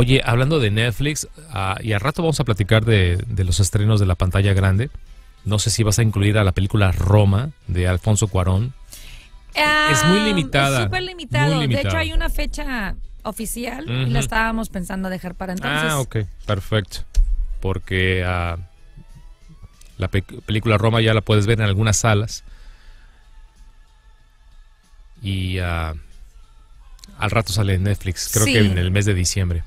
Oye, hablando de Netflix, ah, y al rato vamos a platicar de, los estrenos de la pantalla grande. No sé si vas a incluir a la película Roma de Alfonso Cuarón. es muy limitada. limitado. De hecho, hay una fecha oficial y la estábamos pensando dejar para ah, entonces. Ah, ok, perfecto. Porque ah, la película Roma ya la puedes ver en algunas salas. Y al rato sale en Netflix, creo que en el mes de diciembre.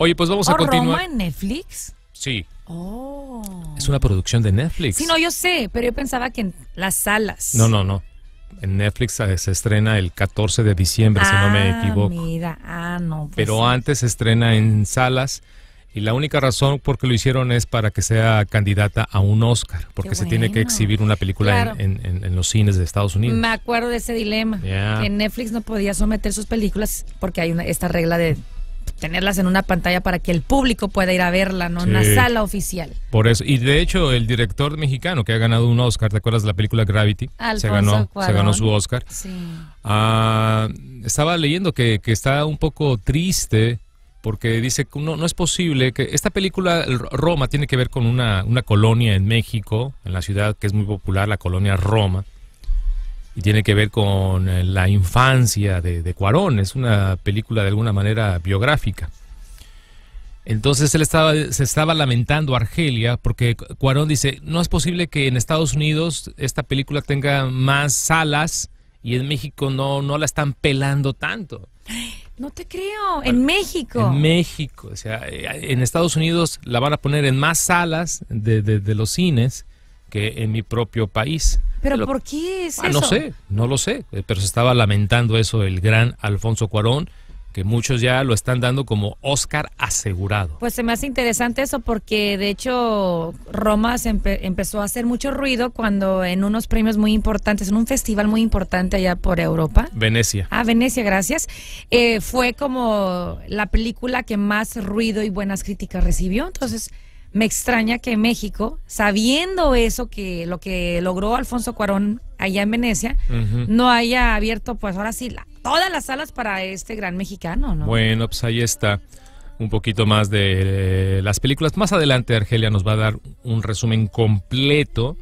Oye, pues vamos a continuar. Roma en Netflix? Sí. Oh. Es una producción de Netflix. Sí, no, yo sé, pero yo pensaba que en las salas. No, no, no. En Netflix eh, se estrena el 14 de diciembre, si no me ah, equivoco. Mira, ah, no. Pues pero antes se estrena en salas. Y la única razón por qué lo hicieron es para que sea candidata a un Oscar, porque se tiene que exhibir una película en, los cines de Estados Unidos. Me acuerdo de ese dilema, En que Netflix no podía someter sus películas porque hay una, esta regla de tenerlas en una pantalla para que el público pueda ir a verla, no en una sala oficial. Por eso, y de hecho el director mexicano que ha ganado un Oscar, ¿te acuerdas de la película Gravity? se ganó, se ganó su Oscar. Sí. Ah, estaba leyendo que, que está un poco triste porque dice que no, no es posible que esta película Roma tiene que ver con una, una colonia en México, en la ciudad que es muy popular, la colonia Roma y tiene que ver con eh, la infancia de, Cuarón. Es una película de alguna manera biográfica. Entonces él estaba, se estaba lamentando Argelia porque Cuarón dice, no es posible que en Estados Unidos esta película tenga más salas y en México no, no la están pelando tanto. No te creo, en México. En México, o sea, eh, en Estados Unidos la van a poner en más salas de, de los cines que en mi propio país. ¿Pero por qué es ah, eso? No sé, no lo sé, eh, pero se estaba lamentando eso el gran Alfonso Cuarón, que muchos ya lo están dando como Oscar asegurado. Pues se me hace interesante eso porque de hecho Roma empezó a hacer mucho ruido cuando en unos premios muy importantes, en un festival muy importante allá por Europa. Venecia. Ah, Venecia, gracias. Eh, fue como la película que más ruido y buenas críticas recibió, entonces me extraña que México, sabiendo eso, que lo que logró Alfonso Cuarón allá en Venecia, no haya abierto, pues ahora sí, todas las salas para este gran mexicano, ¿no? Bueno, pues ahí está un poquito más de eh, las películas. Más adelante Argelia nos va a dar un resumen completo